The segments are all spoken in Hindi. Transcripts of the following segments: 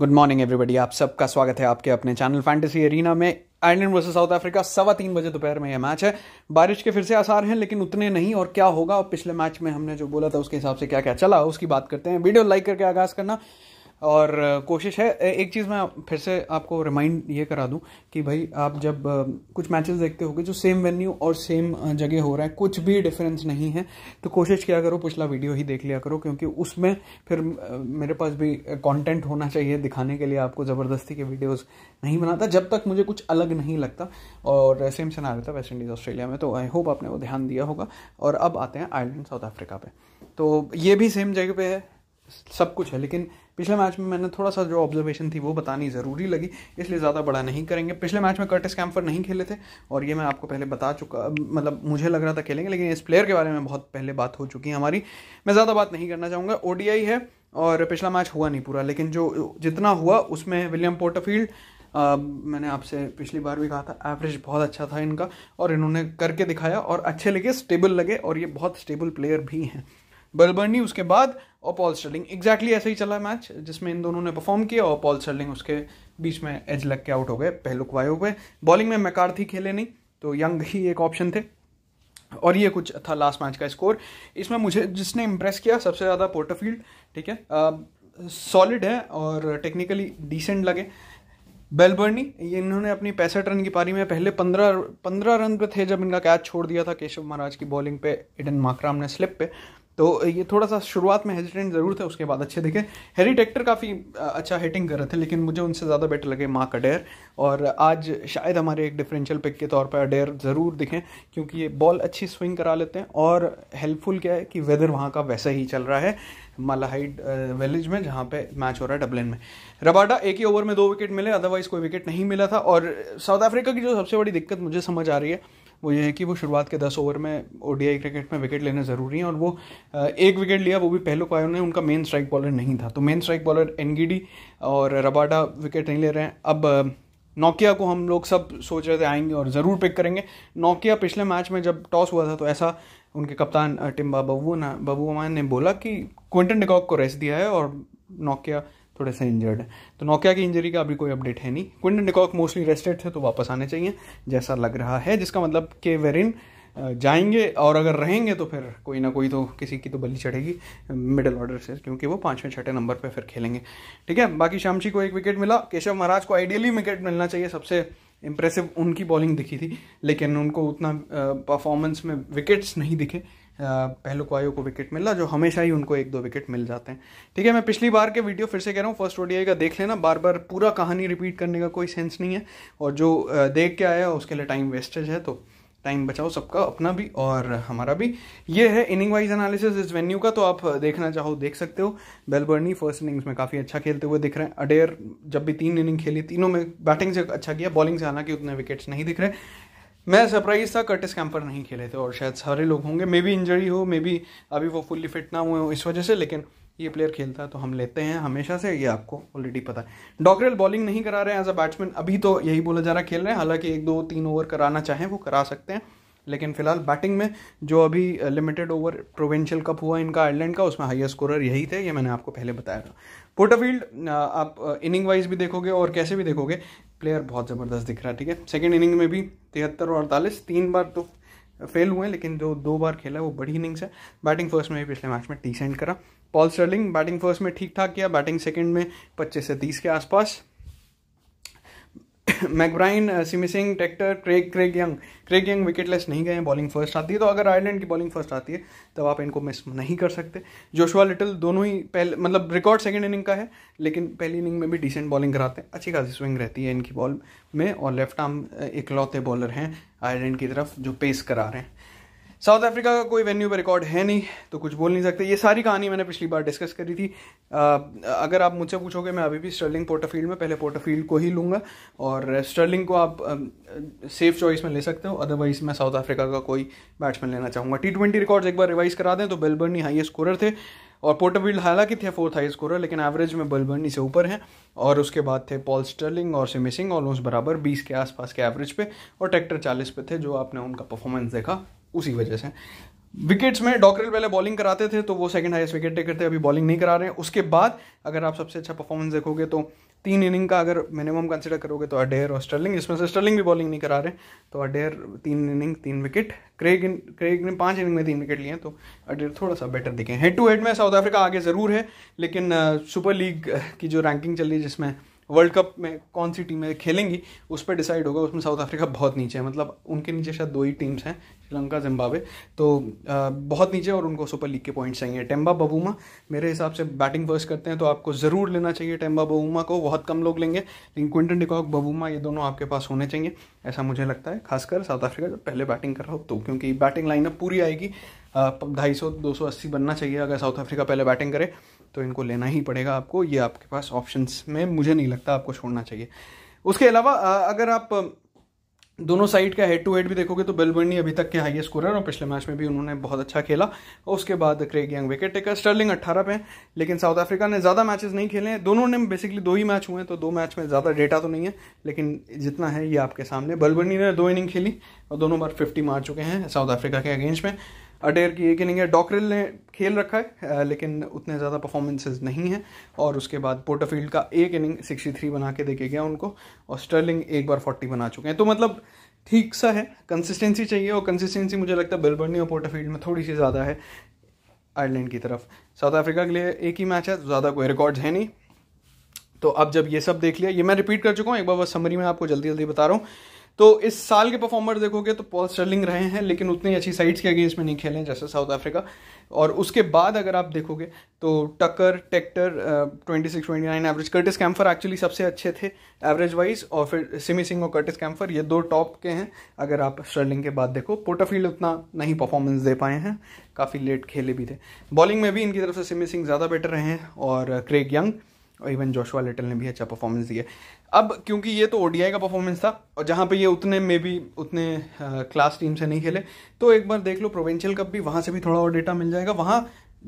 गुड मॉर्निंग एवरीबडी आप सबका स्वागत है आपके अपने चैनल फैंटेसी एरिना में आयरलैंड वर्सेस साउथ अफ्रीका सवा तीन बजे दोपहर में यह मैच है बारिश के फिर से आसार हैं लेकिन उतने नहीं और क्या होगा और पिछले मैच में हमने जो बोला था उसके हिसाब से क्या क्या चला उसकी बात करते हैं वीडियो लाइक करके आगाज करना और कोशिश है एक चीज़ मैं फिर से आपको रिमाइंड ये करा दूं कि भाई आप जब कुछ मैचेस देखते होगे जो सेम वेन्यू और सेम जगह हो रहा है कुछ भी डिफरेंस नहीं है तो कोशिश किया करो पिछला वीडियो ही देख लिया करो क्योंकि उसमें फिर मेरे पास भी कंटेंट होना चाहिए दिखाने के लिए आपको ज़बरदस्ती के वीडियोज़ नहीं बनाता जब तक मुझे कुछ अलग नहीं लगता और सेम सिनारियो था वेस्ट इंडीज़ ऑस्ट्रेलिया में तो आई होप आपने वो ध्यान दिया होगा और अब आते हैं आयरलैंड साउथ अफ्रीका पे तो ये भी सेम जगह पे है सब कुछ है लेकिन पिछले मैच में मैंने थोड़ा सा जो ऑब्जर्वेशन थी वो बतानी ज़रूरी लगी इसलिए ज़्यादा बड़ा नहीं करेंगे पिछले मैच में कर्टिस कैम्फर नहीं खेले थे और ये मैं आपको पहले बता चुका मतलब मुझे लग रहा था खेलेंगे लेकिन इस प्लेयर के बारे में बहुत पहले बात हो चुकी है हमारी मैं ज़्यादा बात नहीं करना चाहूँगा ओ है और पिछला मैच हुआ नहीं पूरा लेकिन जो जितना हुआ उसमें विलियम पोर्टाफील्ड Uh, मैंने आपसे पिछली बार भी कहा था एवरेज बहुत अच्छा था इनका और इन्होंने करके दिखाया और अच्छे लगे स्टेबल लगे और ये बहुत स्टेबल प्लेयर भी हैं बर्बर्नी उसके बाद और पॉल स्टर्लिंग एग्जैक्टली ऐसा ही चला मैच जिसमें इन दोनों ने परफॉर्म किया और पॉल स्टर्लिंग उसके बीच में एज लग के आउट हो गए पहलू हो गए बॉलिंग में मैकार थी खेले नहीं तो यंग ही एक ऑप्शन थे और ये कुछ था लास्ट मैच का स्कोर इसमें मुझे जिसने इम्प्रेस किया सबसे ज़्यादा पोर्टरफील्ड ठीक है सॉलिड है और टेक्निकली डिसेंट लगे बेलबर्नी ये इन्होंने अपनी पैंसठ रन की पारी में पहले पंद्रह पंद्रह रन पे थे जब इनका कैच छोड़ दिया था केशव महाराज की बॉलिंग पे इडन माकराम ने स्लिप पे तो ये थोड़ा सा शुरुआत में हेजिटेंट ज़रूर थे उसके बाद अच्छे दिखे हैरी टेक्टर काफ़ी अच्छा हिटिंग कर रहे थे लेकिन मुझे उनसे ज़्यादा बेटर लगे मार्क अडेयर और आज शायद हमारे एक डिफरेंशियल पिक के तौर पर अडेयर ज़रूर दिखें क्योंकि ये बॉल अच्छी स्विंग करा लेते हैं और हेल्पफुल क्या है कि वेदर वहाँ का वैसा ही चल रहा है मलाहाइड विलेज में जहाँ पे मैच हो रहा है डबलिन में रबाडा एक ही ओवर में दो विकेट मिले अदरवाइज़ कोई विकेट नहीं मिला था और साउथ अफ्रीका की जो सबसे बड़ी दिक्कत मुझे समझ आ रही है वो ये है कि वो शुरुआत के दस ओवर में ओ क्रिकेट में विकेट लेना ज़रूरी है और वो एक विकेट लिया वो भी पहले को ने उनका मेन स्ट्राइक बॉलर नहीं था तो मेन स्ट्राइक बॉलर डी और रबाडा विकेट नहीं ले रहे हैं अब नोकिया को हम लोग सब सोच रहे थे आएंगे और ज़रूर पिक करेंगे नोकिया पिछले मैच में जब टॉस हुआ था तो ऐसा उनके कप्तान टिम्बा बबू ना बबुमान ने बोला कि क्विंटन डिकॉक को रेस्ट दिया है और नोकिया थोड़े से इंजर्ड है तो नोकिया की इंजरी का अभी कोई अपडेट है नहीं क्विंटन डिकॉक मोस्टली रेस्टेड थे तो वापस आने चाहिए जैसा लग रहा है जिसका मतलब कि वेरिन जाएंगे और अगर रहेंगे तो फिर कोई ना कोई तो किसी की तो बली चढ़ेगी मिडिल ऑर्डर से क्योंकि वो पाँचवें छठे नंबर पे फिर खेलेंगे ठीक है बाकी शामची को एक विकेट मिला केशव महाराज को आइडियली विकेट मिलना चाहिए सबसे इम्प्रेसिव उनकी बॉलिंग दिखी थी लेकिन उनको उतना परफॉर्मेंस में विकेट्स नहीं दिखे पहलू क्वायो को विकेट मिला जो हमेशा ही उनको एक दो विकेट मिल जाते हैं ठीक है मैं पिछली बार के वीडियो फिर से कह रहा हूँ फर्स्ट ओडीआई का देख लेना बार बार पूरा कहानी रिपीट करने का कोई सेंस नहीं है और जो देख के आया उसके लिए टाइम वेस्टेज है तो टाइम बचाओ सबका अपना भी और हमारा भी ये है इनिंग वाइज एनालिसिस इस वेन्यू का तो आप देखना चाहो देख सकते हो बेलबर्नी फर्स्ट इनिंग्स में काफ़ी अच्छा खेलते हुए दिख रहे हैं अडेयर जब भी तीन इनिंग खेली तीनों में बैटिंग से अच्छा किया बॉलिंग से हालांकि उतने विकेट्स नहीं दिख रहे मैं सरप्राइज था कर्टिस कैंपर नहीं खेले थे और शायद सारे लोग होंगे मे बी इंजरी हो मे बी अभी वो फुल्ली फिट ना हुए हो इस वजह से लेकिन ये प्लेयर खेलता है तो हम लेते हैं हमेशा से ये आपको ऑलरेडी पता है डॉगरेल बॉलिंग नहीं करा रहे हैं एज अ बैट्समैन अभी तो यही बोला जा रहा खेल रहे हैं हालांकि एक दो तीन ओवर कराना चाहें वो करा सकते हैं लेकिन फिलहाल बैटिंग में जो अभी लिमिटेड ओवर प्रोविंशियल कप हुआ इनका आयरलैंड का उसमें हाईएस्ट स्कोरर यही थे ये मैंने आपको पहले बताया था पोर्टाफील्ड आप इनिंग वाइज भी देखोगे और कैसे भी देखोगे प्लेयर बहुत ज़बरदस्त दिख रहा है ठीक है सेकेंड इनिंग में भी तिहत्तर और अड़तालीस तीन बार तो फेल हुए लेकिन जो दो बार खेला है वो बड़ी इनिंग्स है बैटिंग फर्स्ट में भी पिछले मैच में टी सेंड करा पॉल स्टर्लिंग बैटिंग फर्स्ट में ठीक ठाक किया बैटिंग सेकंड में 25 से 30 के आसपास McBrine सिमिसिंग tractor Craig Craig young Craig young wicketless नहीं गए हैं बॉलिंग फर्स्ट आती है तो अगर आयरलैंड की बॉलिंग फर्स्ट आती है तब आप इनको मिस नहीं कर सकते जोशुआ लिटिल दोनों ही पहले मतलब रिकॉर्ड सेकेंड इनिंग का है लेकिन पहली इनिंग में भी डिसेंट बॉलिंग कराते हैं अच्छी खासी स्विंग रहती है इनकी बॉल में और लेफ्ट आर्म इकलौते बॉलर हैं आयरलैंड की तरफ जो पेस करा रहे हैं साउथ अफ्रीका का कोई वेन्यू पर रिकॉर्ड है नहीं तो कुछ बोल नहीं सकते ये सारी कहानी मैंने पिछली बार डिस्कस करी थी आ, अगर आप मुझसे पूछोगे मैं अभी भी स्टर्लिंग पोर्टाफील्ड में पहले पोर्टाफील्ड को ही लूँगा और स्टर्लिंग को आप सेफ चॉइस में ले सकते हो अदरवाइज मैं साउथ अफ्रीका का कोई बैट्समैन लेना चाहूँगा टी ट्वेंटी रिकॉर्ड एक बार रिवाइज करा दें तो बेलबर्नी हाइएस्ट स्कोरर थे और पोर्टाफील्ड हालांकि थे फोर्थ हाई स्कोरर लेकिन एवरेज में बलबर्नी से ऊपर हैं और उसके बाद थे पॉल स्टर्लिंग और सिमिसिंग ऑलमोस्ट बराबर 20 के आसपास के एवरेज पे और ट्रैक्टर 40 पे थे जो आपने उनका परफॉर्मेंस देखा उसी वजह से विकेट्स में डॉकरल पहले बॉलिंग कराते थे तो वो सेकंड हाईएस्ट विकेट टेकर थे अभी बॉलिंग नहीं करा रहे हैं उसके बाद अगर आप सबसे अच्छा परफॉर्मेंस देखोगे तो तीन इनिंग का अगर मिनिमम कंसिडर करोगे तो अडेयर और स्टर्लिंग इसमें से स्टर्लिंग भी बॉलिंग नहीं करा रहे तो अडेयर तीन इनिंग तीन विकेट क्रेग इन क्रेग ने पाँच इनिंग में तीन विकेट लिए तो अडेयर थोड़ा सा बेटर दिखे हेड टू हेड में साउथ अफ्रीका आगे ज़रूर है लेकिन सुपर लीग की जो रैंकिंग चल रही है जिसमें वर्ल्ड कप में कौन सी टीमें खेलेंगी उस पर डिसाइड होगा उसमें साउथ अफ्रीका बहुत नीचे है मतलब उनके नीचे शायद दो ही टीम्स हैं श्रीलंका जिम्बाब्वे तो बहुत नीचे और उनको सुपर लीग के पॉइंट्स चाहिए टेम्बा बबूमा मेरे हिसाब से बैटिंग फर्स्ट करते हैं तो आपको ज़रूर लेना चाहिए टेम्बा बबूमा को बहुत कम लोग लेंगे लेकिन क्विंटन डिकॉक बबूमा ये दोनों आपके पास होने चाहिए ऐसा मुझे लगता है खासकर साउथ अफ्रीका जब पहले बैटिंग कर रहा हो तो क्योंकि बैटिंग लाइनअप पूरी आएगी ढाई सौ दो सौ अस्सी बनना चाहिए अगर साउथ अफ्रीका पहले बैटिंग करे तो इनको लेना ही पड़ेगा आपको ये आपके पास ऑप्शंस में मुझे नहीं लगता आपको छोड़ना चाहिए उसके अलावा अगर आप दोनों साइड का हेड टू हेड भी देखोगे तो बेलबर्नी अभी तक के हाईएस्ट है और पिछले मैच में भी उन्होंने बहुत अच्छा खेला और उसके बाद Craig Young wicket taker Stirling 18 पे लेकिन साउथ अफ्रीका ने ज़्यादा मैचेस नहीं खेले हैं दोनों ने बेसिकली दो ही मैच हुए हैं तो दो मैच में ज़्यादा डेटा तो नहीं है लेकिन जितना है ये आपके सामने बलबर्नी ने दो इनिंग खेली और दोनों बार फिफ्टी मार चुके हैं साउथ अफ्रीका के अगेंस्ट में अडेयर की एक इनिंग है डॉक्रिल ने खेल रखा है लेकिन उतने ज़्यादा परफॉर्मेंसेज नहीं हैं और उसके बाद पोर्टाफील्ड का एक इनिंग 63 बना के देखे गया उनको और स्टर्लिंग एक बार 40 बना चुके हैं तो मतलब ठीक सा है कंसिस्टेंसी चाहिए और कंसिस्टेंसी मुझे लगता है बिलबर्नी और पोर्टाफील्ड में थोड़ी सी ज़्यादा है आयरलैंड की तरफ साउथ अफ्रीका के लिए एक ही मैच है ज़्यादा कोई रिकॉर्ड्स है नहीं तो अब जब ये सब देख लिया ये मैं रिपीट कर चुका हूँ एक बार बस समरी में आपको जल्दी जल्दी बता रहा हूँ तो इस साल के परफॉर्मर देखोगे तो पॉल स्टर्लिंग रहे हैं लेकिन उतनी अच्छी साइड्स के अगेंस्ट में नहीं खेले जैसे साउथ अफ्रीका और उसके बाद अगर आप देखोगे तो Tucker Tector twenty six twenty nine average Curtis Campher actually सबसे अच्छे थे एवरेज वाइज और फिर सिमी सिंह और कर्टिस कैम्फर ये दो टॉप के हैं अगर आप स्टर्लिंग के बाद देखो पोटाफील्ड उतना नहीं परफॉर्मेंस दे पाए हैं काफ़ी लेट खेले भी थे बॉलिंग में भी इनकी तरफ से सिमी सिंह ज़्यादा बेटर रहे हैं और क्रेग यंग और इवन जोशवा लिटल ने भी अच्छा परफॉर्मेंस दिया अब क्योंकि ये तो ओडीआई का परफॉर्मेंस था और जहाँ पे ये उतने में भी उतने क्लास टीम से नहीं खेले तो एक बार देख लो प्रोवेंशियल कप भी वहाँ से भी थोड़ा और डेटा मिल जाएगा वहाँ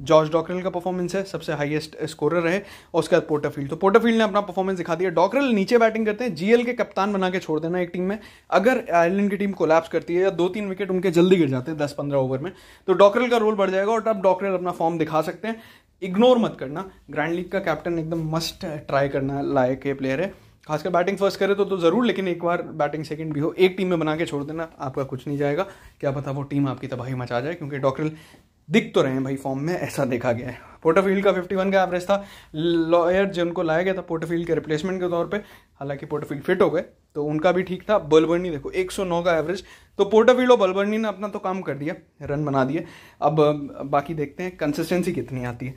जॉर्ज डॉकरल का परफॉर्मेंस है सबसे हाईएस्ट स्कोरर रहे और उसके बाद पोर्टाफील्ड तो पोर्टाफील्ड ने अपना परफॉर्मेंस दिखा दिया डॉकरल नीचे बैटिंग करते हैं जीएल के कप्तान बना के छोड़ देना एक टीम में अगर आयरलैंड की टीम कोलैप्स करती है या दो तीन विकेट उनके जल्दी गिर जाते हैं दस पंद्रह ओवर में तो डॉकरल का रोल बढ़ जाएगा और अब डॉकरल अपना फॉर्म दिखा सकते हैं इग्नोर मत करना ग्रैंड लीग का कैप्टन एकदम मस्ट ट्राई करना लायक ये प्लेयर है खासकर बैटिंग फर्स्ट करे तो, तो ज़रूर लेकिन एक बार बैटिंग सेकंड भी हो एक टीम में बना के छोड़ देना आपका कुछ नहीं जाएगा क्या पता वो टीम आपकी तबाही मचा जाए क्योंकि डॉक्टर दिख तो रहे हैं भाई फॉर्म में ऐसा देखा गया है पोर्टोफील्ड का 51 का एवरेज था लॉयर जिनको लाया गया था पोर्टोफील्ड के रिप्लेसमेंट के तौर पे हालांकि पोर्टोफील्ड फिट हो गए तो उनका भी ठीक था बलबर्नी देखो 109 का एवरेज तो पोर्टाफिलो बलबर्नी ने अपना तो काम कर दिया रन बना दिए अब बाकी देखते हैं कंसिस्टेंसी कितनी आती है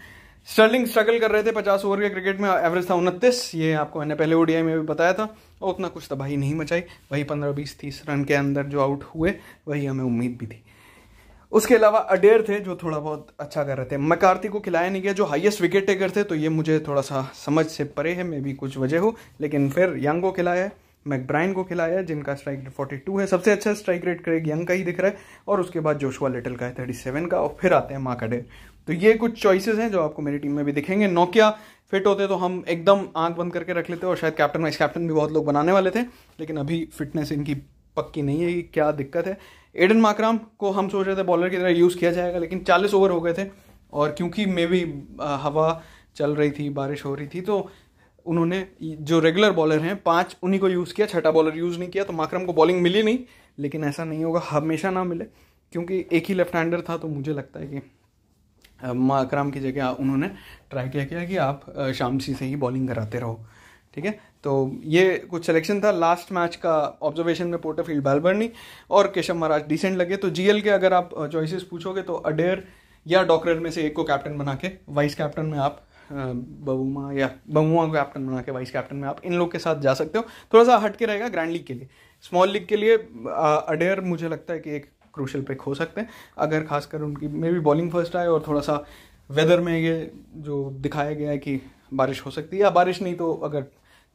स्टर्लिंग स्ट्रगल कर रहे थे 50 ओवर के क्रिकेट में एवरेज था उनतीस ये आपको मैंने पहले ओडीआई में भी बताया था और उतना कुछ तबाही नहीं मचाई वही पंद्रह बीस तीस रन के अंदर जो आउट हुए वही हमें उम्मीद भी थी उसके अलावा अडेर थे जो थोड़ा बहुत अच्छा कर रहे थे मकार्थी को खिलाया नहीं गया जो हाईएस्ट विकेट टेकर थे तो ये मुझे थोड़ा सा समझ से परे है मे भी कुछ वजह हो लेकिन फिर यंग को खिलाया है मैकब्राइन को खिलाया जिनका स्ट्राइक रेट टू है सबसे अच्छा स्ट्राइक रेट क्रेग यंग का ही दिख रहा है और उसके बाद जोशुआ लिटल का है सेवन का और फिर आते हैं माकाडेर तो ये कुछ चॉइसेस हैं जो आपको मेरी टीम में भी दिखेंगे नोकिया फिट होते तो हम एकदम आंख बंद करके रख लेते और शायद कैप्टन वाइस कैप्टन भी बहुत लोग बनाने वाले थे लेकिन अभी फिटनेस इनकी पक्की नहीं है कि क्या दिक्कत है एडन माकराम को हम सोच रहे थे बॉलर की तरह यूज़ किया जाएगा लेकिन चालीस ओवर हो गए थे और क्योंकि मे भी हवा चल रही थी बारिश हो रही थी तो उन्होंने जो रेगुलर बॉलर हैं पांच उन्हीं को यूज़ किया छठा बॉलर यूज़ नहीं किया तो माकरम को बॉलिंग मिली नहीं लेकिन ऐसा नहीं होगा हमेशा ना मिले क्योंकि एक ही लेफ्ट हैंडर था तो मुझे लगता है कि माकरम की जगह उन्होंने ट्राई किया किया कि आप शामसी से ही बॉलिंग कराते रहो ठीक है तो ये कुछ सिलेक्शन था लास्ट मैच का ऑब्जर्वेशन में पोर्टरफील्ड बैलबर्नी और केशव महाराज डिसेंट लगे तो जीएल के अगर आप चॉइसेस पूछोगे तो अडेर या डॉक्टर में से एक को कैप्टन बना के वाइस कैप्टन में आप बबुमा या बबुमा को कैप्टन बना के वाइस कैप्टन में आप इन लोग के साथ जा सकते हो थोड़ा सा हट के रहेगा ग्रैंड लीग के लिए स्मॉल लीग के लिए अडेयर मुझे लगता है कि एक क्रूशल पिक हो सकते हैं अगर खासकर उनकी मे बी बॉलिंग फर्स्ट आए और थोड़ा सा वेदर में ये जो दिखाया गया है कि बारिश हो सकती है या बारिश नहीं तो अगर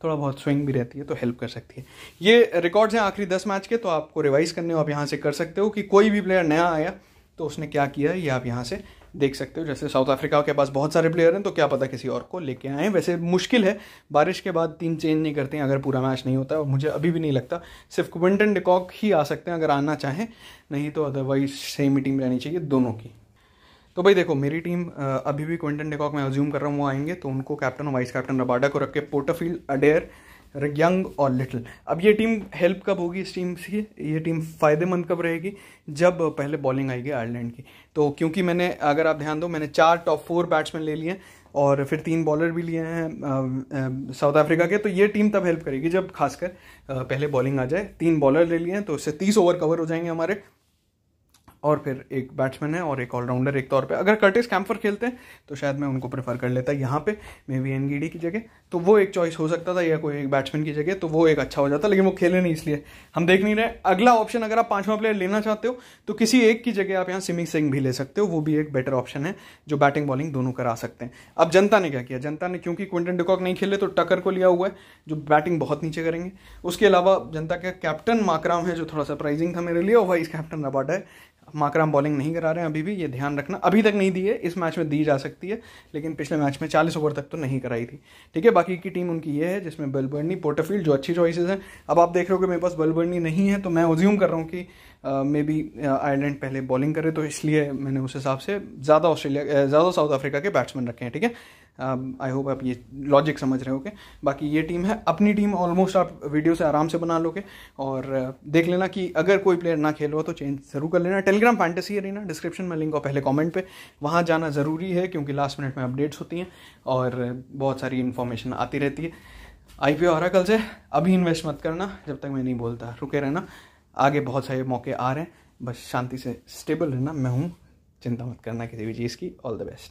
थोड़ा बहुत स्विंग भी रहती है तो हेल्प कर सकती है ये रिकॉर्ड्स हैं आखिरी दस मैच के तो आपको रिवाइज़ करने हो आप यहाँ से कर सकते हो कि कोई भी प्लेयर नया आया तो उसने क्या किया ये आप यहाँ से देख सकते हो जैसे साउथ अफ्रीका के पास बहुत सारे प्लेयर हैं तो क्या पता किसी और को लेके आए वैसे मुश्किल है बारिश के बाद टीम चेंज नहीं करते हैं अगर पूरा मैच नहीं होता और मुझे अभी भी नहीं लगता सिर्फ क्विंटन डिकॉक ही आ सकते हैं अगर आना चाहें नहीं तो अदरवाइज सेम ही टीम रहनी चाहिए दोनों की तो भाई देखो मेरी टीम अभी भी क्विंटन डिकॉक मैं अज्यूम कर रहा हूँ वो आएंगे तो उनको कैप्टन और वाइस कैप्टन रबाडा को रख के पोर्टाफील्ड अडेयर यंग और लिटिल अब ये टीम हेल्प कब होगी इस टीम से ये टीम फ़ायदेमंद कब रहेगी जब पहले बॉलिंग आएगी आयरलैंड की तो क्योंकि मैंने अगर आप ध्यान दो मैंने चार टॉप फोर बैट्समैन ले लिए और फिर तीन बॉलर भी लिए हैं साउथ अफ्रीका के तो ये टीम तब हेल्प करेगी जब खासकर पहले बॉलिंग आ जाए तीन बॉलर ले लिए हैं तो उससे तीस ओवर कवर हो जाएंगे हमारे और फिर एक बैट्समैन है और एक ऑलराउंडर एक तौर पे अगर कर्टिस कैम्फर खेलते हैं तो शायद मैं उनको प्रेफर कर लेता यहाँ पे मे बी एनगीडी की जगह तो वो एक चॉइस हो सकता था या कोई एक बैट्समैन की जगह तो वो एक अच्छा हो जाता लेकिन वो खेले नहीं इसलिए हम देख नहीं रहे अगला ऑप्शन अगर आप पाँचवा प्लेयर लेना चाहते हो तो किसी एक की जगह आप यहाँ सिमी सिंह भी ले सकते हो वो भी एक बेटर ऑप्शन है जो बैटिंग बॉलिंग दोनों करा सकते हैं अब जनता ने क्या किया जनता ने क्योंकि क्विंटन डिकॉक नहीं खेले तो टकर को लिया हुआ है जो बैटिंग बहुत नीचे करेंगे उसके अलावा जनता का कैप्टन माकराम है जो थोड़ा सरप्राइजिंग था मेरे लिए और वाइस कैप्टन रबाट है माकराम बॉलिंग नहीं करा रहे हैं अभी भी ये ध्यान रखना अभी तक नहीं दी है इस मैच में दी जा सकती है लेकिन पिछले मैच में चालीस ओवर तक तो नहीं कराई थी ठीक है बाकी की टीम उनकी ये है जिसमें बलबर्नी पोर्टरफील्ड जो अच्छी चॉइसेस हैं अब आप देख रहे हो कि मेरे पास बलबर्नी नहीं है तो मैं ओज्यूम कर रहा हूँ कि मे बी आयरलैंड पहले बॉलिंग करे तो इसलिए मैंने उस हिसाब से ज़्यादा ऑस्ट्रेलिया ज़्यादा साउथ अफ्रीका के बैट्समैन रखे हैं ठीक है आई um, होप आप ये लॉजिक समझ रहे हो के बाकी ये टीम है अपनी टीम ऑलमोस्ट आप वीडियो से आराम से बना लोगे और uh, देख लेना कि अगर कोई प्लेयर ना खेल हो तो चेंज ज़रूर कर लेना टेलीग्राम फैंटेसी ना डिस्क्रिप्शन में लिंक और पहले कमेंट पे वहाँ जाना ज़रूरी है क्योंकि लास्ट मिनट में अपडेट्स होती हैं और बहुत सारी इन्फॉर्मेशन आती रहती है आई पी रहा कल से अभी इन्वेस्ट मत करना जब तक मैं नहीं बोलता रुके रहना आगे बहुत सारे मौके आ रहे हैं बस शांति से स्टेबल रहना मैं हूँ चिंता मत करना किसी भी चीज़ की ऑल द बेस्ट